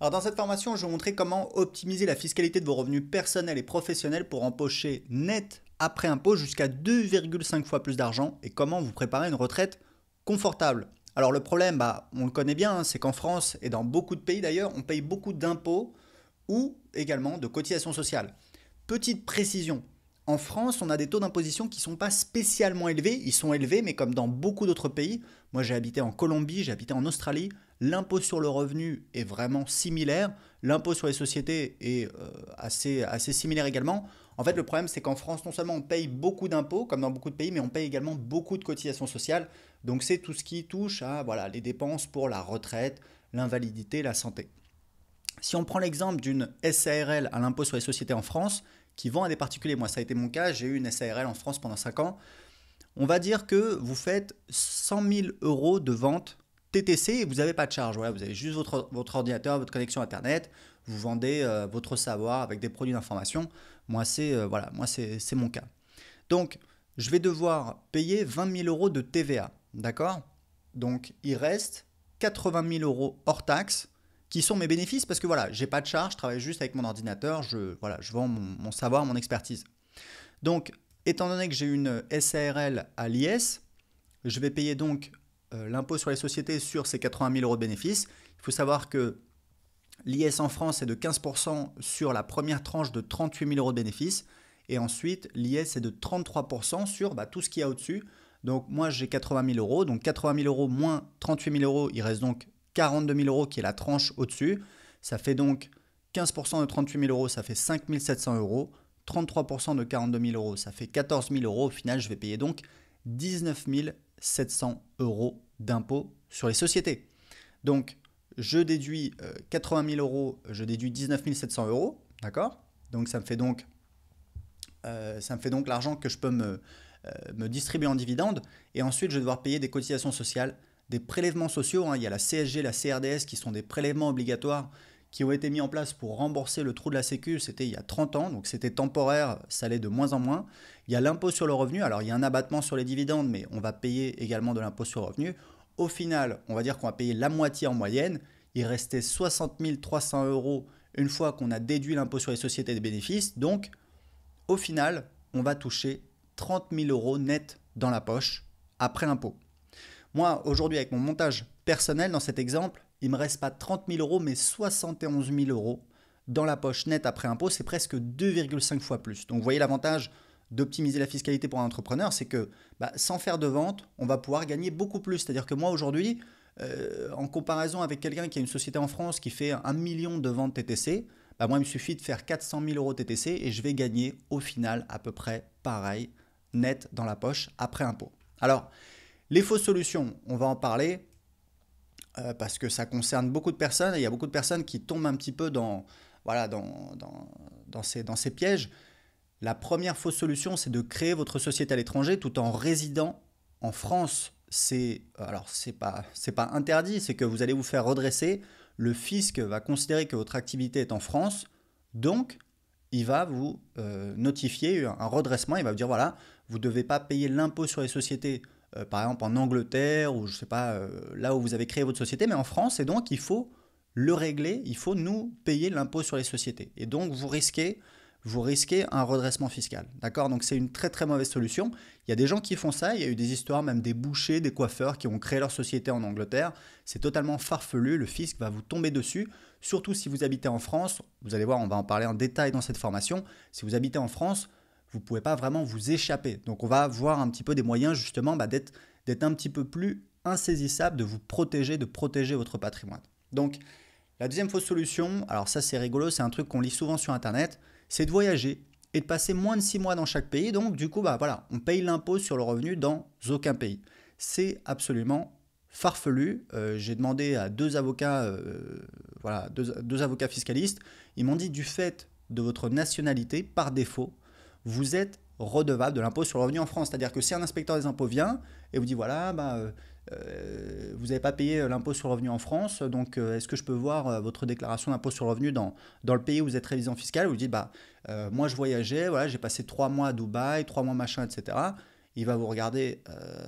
Alors dans cette formation, je vais vous montrer comment optimiser la fiscalité de vos revenus personnels et professionnels pour empocher net après impôt jusqu'à 2,5 fois plus d'argent et comment vous préparer une retraite confortable. Alors le problème, bah, on le connaît bien, hein, c'est qu'en France et dans beaucoup de pays d'ailleurs, on paye beaucoup d'impôts ou également de cotisations sociales. Petite précision, en France, on a des taux d'imposition qui ne sont pas spécialement élevés. Ils sont élevés, mais comme dans beaucoup d'autres pays, moi j'ai habité en Colombie, j'ai habité en Australie, l'impôt sur le revenu est vraiment similaire, l'impôt sur les sociétés est euh, assez, assez similaire également. En fait, le problème, c'est qu'en France, non seulement on paye beaucoup d'impôts, comme dans beaucoup de pays, mais on paye également beaucoup de cotisations sociales. Donc c'est tout ce qui touche à voilà, les dépenses pour la retraite, l'invalidité, la santé. Si on prend l'exemple d'une SARL à l'impôt sur les sociétés en France, qui vend à des particuliers. Moi, ça a été mon cas, j'ai eu une SARL en France pendant 5 ans. On va dire que vous faites 100 000 euros de vente TTC et vous n'avez pas de charge. vous avez juste votre, ordinateur, votre connexion Internet, vous vendez euh, votre savoir avec des produits d'information. Moi, c'est euh, voilà, moi c'est mon cas. Donc, je vais devoir payer 20 000 euros de TVA, d'accord Donc, il reste 80 000 euros hors taxe qui sont mes bénéfices parce que voilà, j'ai pas de charge, je travaille juste avec mon ordinateur, je, voilà, je vends mon, savoir, mon expertise. Donc, étant donné que j'ai une SARL à l'IS, je vais payer donc euh, l'impôt sur les sociétés sur ces 80 000 euros de bénéfices. Il faut savoir que l'IS en France est de 15% sur la première tranche de 38 000 euros de bénéfices. Et ensuite, l'IS est de 33% sur bah, tout ce qu'il y a au-dessus. Donc moi, j'ai 80 000 euros. Donc 80 000 euros moins 38 000 euros, il reste donc 42 000 euros qui est la tranche au-dessus. Ça fait donc 15% de 38 000 euros, ça fait 5 700 euros. 33% de 42 000 euros, ça fait 14 000 euros. Au final, je vais payer donc 19 700 euros d'impôts sur les sociétés. Donc, je déduis 80 euh, 000 euros, je déduis 19 700 euros, d'accord Donc, ça me fait donc, euh, donc l'argent que je peux me, euh, me distribuer en dividendes. Et ensuite, je vais devoir payer des cotisations sociales, des prélèvements sociaux. Hein. Il y a la CSG, la CRDS qui sont des prélèvements obligatoires qui ont été mis en place pour rembourser le trou de la Sécu, c'était il y a 30 ans, donc c'était temporaire, ça allait de moins en moins. Il y a l'impôt sur le revenu, alors il y a un abattement sur les dividendes, mais on va payer également de l'impôt sur le revenu. Au final, on va dire qu'on va payer la moitié en moyenne, il restait 60 300 euros une fois qu'on a déduit l'impôt sur les sociétés des bénéfices, donc au final, on va toucher 30 000 euros net dans la poche après l'impôt. Moi, aujourd'hui, avec mon montage personnel dans cet exemple, il me reste pas 30 000 euros, mais 71 000 euros dans la poche nette après impôt. C'est presque 2,5 fois plus. Donc, vous voyez l'avantage d'optimiser la fiscalité pour un entrepreneur, c'est que bah, sans faire de vente, on va pouvoir gagner beaucoup plus. C'est-à-dire que moi, aujourd'hui, euh, en comparaison avec quelqu'un qui a une société en France qui fait un million de ventes TTC, bah, moi, il me suffit de faire 400 000 euros TTC et je vais gagner au final à peu près pareil, net dans la poche après impôt. Alors, les fausses solutions, on va en parler euh, parce que ça concerne beaucoup de personnes et il y a beaucoup de personnes qui tombent un petit peu dans, voilà, dans, dans, ces, dans ces pièges. La première fausse solution, c'est de créer votre société à l'étranger tout en résidant en France. C'est euh, alors c'est pas c'est pas interdit, c'est que vous allez vous faire redresser. Le fisc va considérer que votre activité est en France, donc il va vous euh, notifier un redressement. Il va vous dire voilà, vous devez pas payer l'impôt sur les sociétés euh, par exemple en Angleterre ou je sais pas, euh, là où vous avez créé votre société, mais en France, et donc il faut le régler, il faut nous payer l'impôt sur les sociétés. Et donc vous risquez, vous risquez un redressement fiscal. D'accord Donc c'est une très très mauvaise solution. Il y a des gens qui font ça, il y a eu des histoires même des bouchers, des coiffeurs qui ont créé leur société en Angleterre. C'est totalement farfelu, le fisc va vous tomber dessus, surtout si vous habitez en France. Vous allez voir, on va en parler en détail dans cette formation. Si vous habitez en France, vous ne pouvez pas vraiment vous échapper. Donc on va voir un petit peu des moyens justement bah, d'être, d'être un petit peu plus insaisissable, de vous protéger, de protéger votre patrimoine. Donc la deuxième fausse solution, alors ça c'est rigolo, c'est un truc qu'on lit souvent sur Internet, c'est de voyager et de passer moins de six mois dans chaque pays. Donc du coup, bah, voilà, on paye l'impôt sur le revenu dans aucun pays. C'est absolument farfelu. Euh, j'ai demandé à deux avocats, euh, voilà, deux avocats fiscalistes. Ils m'ont dit du fait de votre nationalité, par défaut, vous êtes redevable de l'impôt sur le revenu en France. C'est-à-dire que si un inspecteur des impôts vient et vous dit voilà, bah, euh, euh, vous n'avez pas payé euh, l'impôt sur le revenu en France, donc est-ce que je peux voir votre déclaration d'impôt sur le revenu dans, dans le pays où vous êtes révisant fiscal Vous dites bah, moi je voyageais, voilà, j'ai passé trois mois à Dubaï, trois mois machin, etc. Il va vous regarder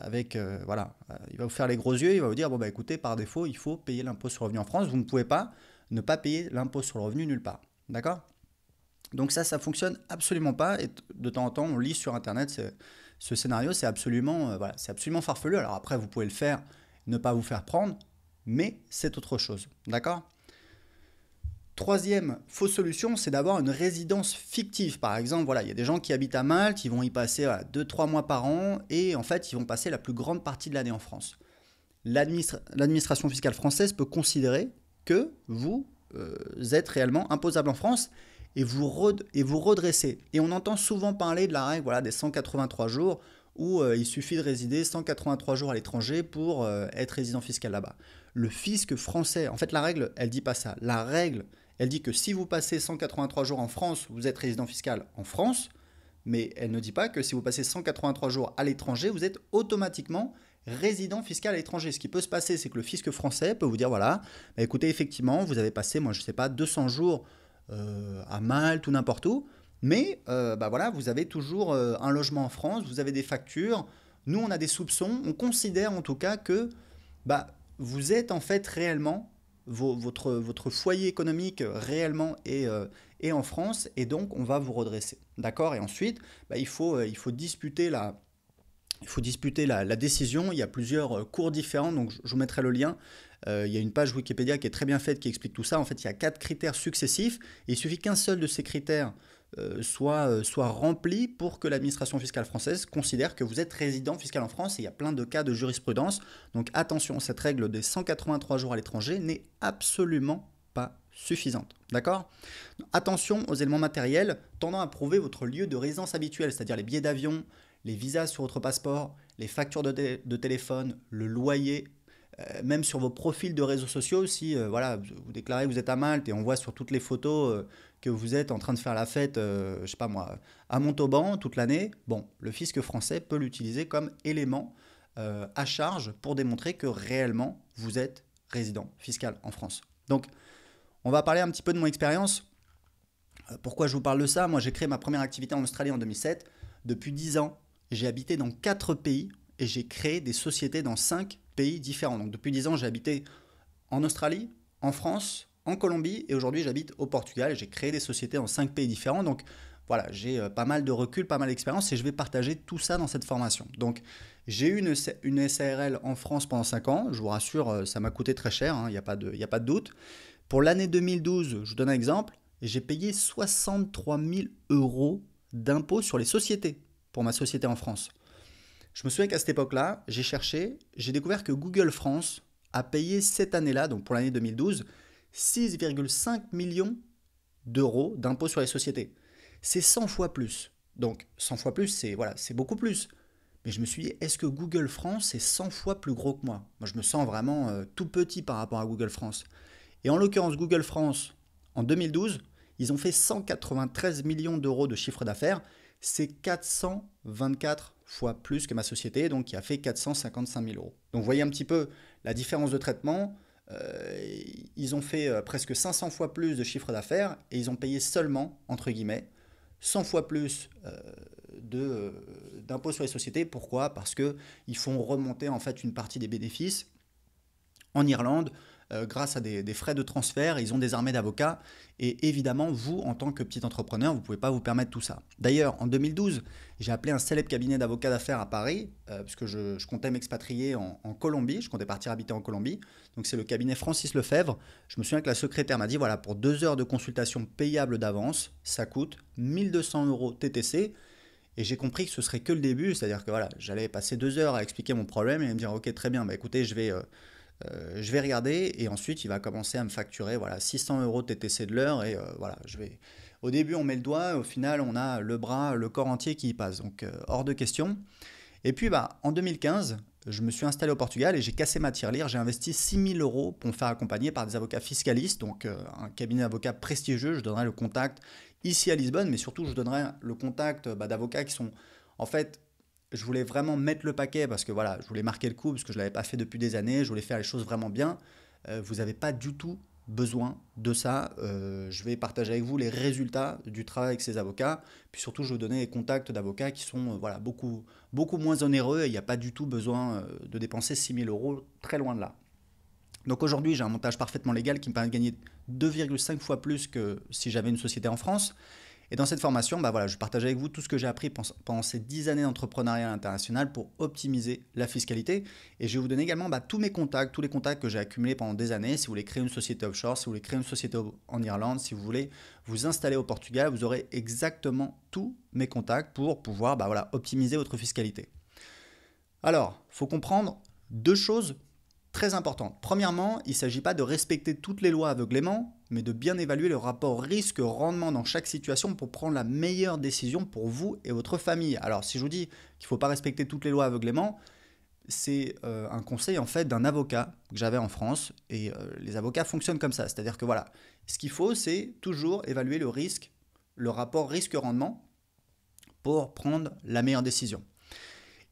avec, voilà, il va vous faire les gros yeux, il va vous dire bon bah écoutez, par défaut, il faut payer l'impôt sur le revenu en France, vous ne pouvez pas ne pas payer l'impôt sur le revenu nulle part. D'accord donc ça, ça fonctionne absolument pas. Et de temps en temps, on lit sur Internet ce scénario, c'est absolument, euh, c'est absolument farfelu. Alors après, vous pouvez le faire, ne pas vous faire prendre, mais c'est autre chose. D'accord Troisième fausse solution, c'est d'avoir une résidence fictive. Par exemple, voilà, il y a des gens qui habitent à Malte, ils vont y passer 2-3 mois par an et en fait, ils vont passer la plus grande partie de l'année en France. L'administration fiscale française peut considérer que vous euh, êtes réellement imposable en France et vous, et vous redressez. Et on entend souvent parler de la règle voilà, des 183 jours où euh, il suffit de résider 183 jours à l'étranger pour euh, être résident fiscal là-bas. Le fisc français, en fait la règle, elle dit pas ça. La règle, elle dit que si vous passez 183 jours en France, vous êtes résident fiscal en France, mais elle ne dit pas que si vous passez 183 jours à l'étranger, vous êtes automatiquement résident fiscal à l'étranger. Ce qui peut se passer, c'est que le fisc français peut vous dire, voilà, bah, écoutez, effectivement, vous avez passé, moi je sais pas, 200 jours euh, à Malte ou n'importe où. Mais euh, bah voilà, vous avez toujours euh, un logement en France, vous avez des factures. Nous, on a des soupçons. On considère en tout cas que bah, vous êtes en fait réellement, votre, votre foyer économique réellement est, en France. Et donc, on va vous redresser. D'accord Et ensuite, bah, il, faut, il faut disputer la il faut disputer la, décision. Il y a plusieurs euh, cours différents, donc je, vous mettrai le lien. Euh, il y a une page Wikipédia qui est très bien faite qui explique tout ça. En fait, il y a quatre critères successifs. il suffit qu'un seul de ces critères euh, soit, soit, rempli pour que l'administration fiscale française considère que vous êtes résident fiscal en France. il y a plein de cas de jurisprudence. Donc attention, cette règle des 183 jours à l'étranger n'est absolument pas suffisante. D'accord Attention aux éléments matériels tendant à prouver votre lieu de résidence habituel, c'est-à-dire les billets d'avion, les visas sur votre passeport, les factures de, téléphone, le loyer, euh, même sur vos profils de réseaux sociaux, si euh, voilà, vous déclarez que vous êtes à Malte et on voit sur toutes les photos euh, que vous êtes en train de faire la fête, je sais pas moi, à Montauban toute l'année, bon, le fisc français peut l'utiliser comme élément à charge pour démontrer que réellement vous êtes résident fiscal en France. Donc, on va parler un petit peu de mon expérience. Pourquoi je vous parle de ça Moi, j'ai créé ma première activité en Australie en 2007. Depuis 10 ans, j'ai habité dans quatre pays et j'ai créé des sociétés dans cinq pays différents. Donc depuis 10 ans, j'ai habité en Australie, en France, en Colombie et aujourd'hui j'habite au Portugal. et J'ai créé des sociétés dans cinq pays différents. Donc voilà, j'ai euh, pas mal de recul, pas mal d'expérience et je vais partager tout ça dans cette formation. Donc j'ai eu une, une SARL en France pendant 5 ans. Je vous rassure, euh, ça m'a coûté très cher, hein, il n'y a, pas de, a pas de doute. Pour l'année 2012, je vous donne un exemple, j'ai payé 63 000 euros d'impôts sur les sociétés pour ma société en France. Je me souviens qu'à cette époque-là, j'ai cherché, j'ai découvert que Google France a payé cette année-là, donc pour l'année 2012, 6,5 millions d'euros d'impôts sur les sociétés. C'est 100 fois plus. Donc 100 fois plus, c'est voilà, c'est beaucoup plus. Mais je me suis dit, est-ce que Google France est 100 fois plus gros que moi Moi, je me sens vraiment euh, tout petit par rapport à Google France. Et en l'occurrence, Google France, en 2012, ils ont fait 193 millions d'euros de chiffre d'affaires c'est 424 fois plus que ma société, donc qui a fait 455 000 euros. Donc vous voyez un petit peu la différence de traitement. Euh, ils ont fait euh, presque 500 fois plus de chiffre d'affaires et ils ont payé seulement, entre guillemets, 100 fois plus euh, d'impôts sur les sociétés. Pourquoi Parce qu'ils font remonter en fait une partie des bénéfices en Irlande euh, grâce à des, frais de transfert, ils ont des armées d'avocats, et évidemment, vous, en tant que petit entrepreneur, vous ne pouvez pas vous permettre tout ça. D'ailleurs, en 2012, j'ai appelé un célèbre cabinet d'avocats d'affaires à Paris, euh, puisque je, comptais m'expatrier en, Colombie, je comptais partir habiter en Colombie, donc c'est le cabinet Francis Lefebvre. Je me souviens que la secrétaire m'a dit, voilà, pour deux heures de consultation payable d'avance, ça coûte 1200 euros TTC, et j'ai compris que ce serait que le début, c'est-à-dire que voilà, j'allais passer deux heures à expliquer mon problème et à me dire ok très bien, bah écoutez, je vais, euh, euh, je vais regarder et ensuite il va commencer à me facturer voilà 600 euros TTC de l'heure et euh, voilà je vais. Au début on met le doigt, au final on a le bras, le corps entier qui y passe donc euh, hors de question. Et puis bah en 2015 je me suis installé au Portugal et j'ai cassé ma tirelire, j'ai investi 6000 euros pour me faire accompagner par des avocats fiscalistes, donc un cabinet d'avocats prestigieux, je donnerai le contact ici à Lisbonne, mais surtout je donnerai le contact bah, d'avocats qui sont en fait je voulais vraiment mettre le paquet parce que voilà, je voulais marquer le coup parce que je ne l'avais pas fait depuis des années, je voulais faire les choses vraiment bien. Euh, vous n'avez pas du tout besoin de ça. Euh, je vais partager avec vous les résultats du travail avec ces avocats. Puis surtout, je vais vous donner les contacts d'avocats qui sont euh, voilà, beaucoup, beaucoup moins onéreux et il n'y a pas du tout besoin de dépenser 6000 euros, très loin de là. Donc aujourd'hui, j'ai un montage parfaitement légal qui me permet de gagner 2,5 fois plus que si j'avais une société en France. Et dans cette formation, bah voilà, je partage avec vous tout ce que j'ai appris pendant ces 10 années d'entrepreneuriat international pour optimiser la fiscalité. Et je vais vous donner également bah, tous mes contacts, tous les contacts que j'ai accumulés pendant des années. Si vous voulez créer une société offshore, si vous voulez créer une société en Irlande, si vous voulez vous installer au Portugal, vous aurez exactement tous mes contacts pour pouvoir bah voilà, optimiser votre fiscalité. Alors, il faut comprendre deux choses très importantes. Premièrement, il ne s'agit pas de respecter toutes les lois aveuglément, mais de bien évaluer le rapport risque-rendement dans chaque situation pour prendre la meilleure décision pour vous et votre famille. Alors si je vous dis qu'il ne faut pas respecter toutes les lois aveuglément, c'est euh, un conseil en fait d'un avocat que j'avais en France et euh, les avocats fonctionnent comme ça, c'est-à-dire que voilà, ce qu'il faut c'est toujours évaluer le risque, le rapport risque-rendement pour prendre la meilleure décision.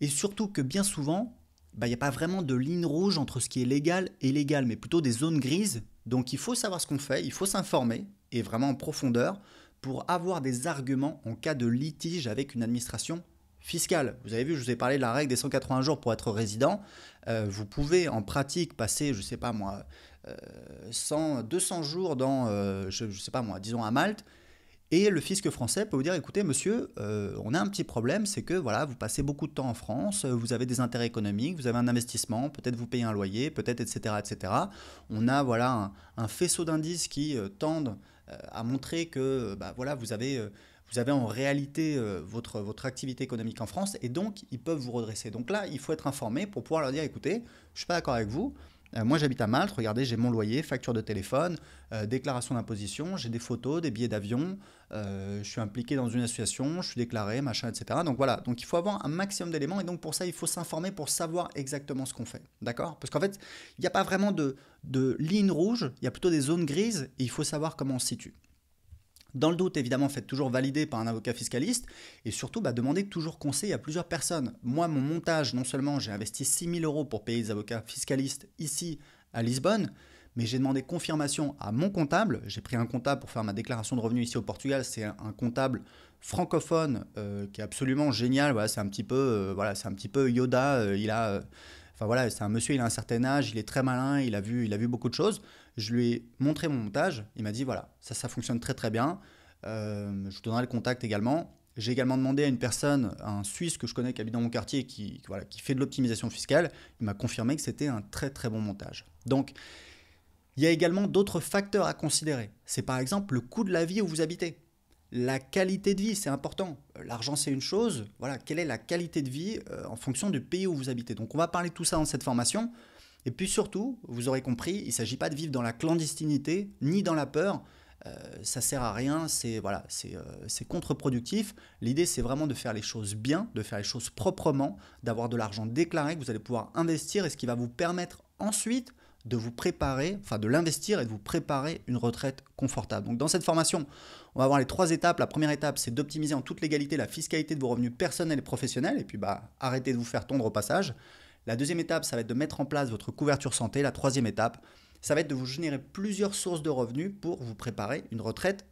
Et surtout que bien souvent, bah, il n'y a pas vraiment de ligne rouge entre ce qui est légal et légal, mais plutôt des zones grises donc il faut savoir ce qu'on fait, il faut s'informer, et vraiment en profondeur, pour avoir des arguments en cas de litige avec une administration fiscale. Vous avez vu, je vous ai parlé de la règle des 180 jours pour être résident. Euh, vous pouvez en pratique passer, je ne sais pas moi, 100, euh, 200 jours dans, euh, je ne sais pas moi, disons à Malte, et le fisc français peut vous dire, écoutez, monsieur, euh, on a un petit problème, c'est que voilà, vous passez beaucoup de temps en France, euh, vous avez des intérêts économiques, vous avez un investissement, peut-être vous payez un loyer, peut-être, etc., etc. On a voilà un, faisceau d'indices qui euh, tendent à montrer que bah, voilà, vous avez vous avez en réalité votre, votre activité économique en France et donc ils peuvent vous redresser. Donc là, il faut être informé pour pouvoir leur dire écoutez, je ne suis pas d'accord avec vous, euh, moi, j'habite à Malte, regardez, j'ai mon loyer, facture de téléphone, euh, déclaration d'imposition, j'ai des photos, des billets d'avion, euh, je suis impliqué dans une association, je suis déclaré, machin, etc. Donc voilà, donc il faut avoir un maximum d'éléments et donc pour ça, il faut s'informer pour savoir exactement ce qu'on fait. D'accord Parce qu'en fait, il n'y a pas vraiment de, de ligne rouge, il y a plutôt des zones grises et il faut savoir comment on se situe. Dans le doute, évidemment, faites toujours valider par un avocat fiscaliste et surtout, bah, demandez toujours conseil à plusieurs personnes. Moi, mon montage, non seulement j'ai investi 6 000 euros pour payer les avocats fiscalistes ici à Lisbonne, mais j'ai demandé confirmation à mon comptable. J'ai pris un comptable pour faire ma déclaration de revenus ici au Portugal. C'est un comptable francophone euh, qui est absolument génial. c'est un petit peu, euh, voilà, un petit peu Yoda. Euh, il a Enfin voilà, c'est un monsieur, il a un certain âge, il est très malin, il a vu, il a vu beaucoup de choses. Je lui ai montré mon montage, il m'a dit voilà, ça, ça fonctionne très très bien. Euh, je vous donnerai le contact également. J'ai également demandé à une personne, un Suisse que je connais qui habite dans mon quartier, qui, voilà, qui fait de l'optimisation fiscale. Il m'a confirmé que c'était un très très bon montage. Donc, il y a également d'autres facteurs à considérer. C'est par exemple le coût de la vie où vous habitez la qualité de vie, c'est important. Euh, l'argent, c'est une chose. Voilà, quelle est la qualité de vie euh, en fonction du pays où vous habitez. Donc, on va parler de tout ça dans cette formation. Et puis surtout, vous aurez compris, il ne s'agit pas de vivre dans la clandestinité ni dans la peur. Euh, ça sert à rien, c'est voilà, c'est contre-productif. L'idée, c'est vraiment de faire les choses bien, de faire les choses proprement, d'avoir de l'argent déclaré que vous allez pouvoir investir et ce qui va vous permettre ensuite de vous préparer, enfin de l'investir et de vous préparer une retraite confortable. Donc dans cette formation, on va voir les trois étapes. La première étape, c'est d'optimiser en toute légalité la fiscalité de vos revenus personnels et professionnels, et puis bah, arrêtez de vous faire tondre au passage. La deuxième étape, ça va être de mettre en place votre couverture santé. La troisième étape, ça va être de vous générer plusieurs sources de revenus pour vous préparer une retraite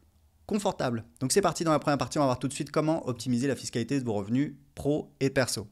confortable. Donc c'est parti dans la première partie, on va voir tout de suite comment optimiser la fiscalité de vos revenus pro et perso.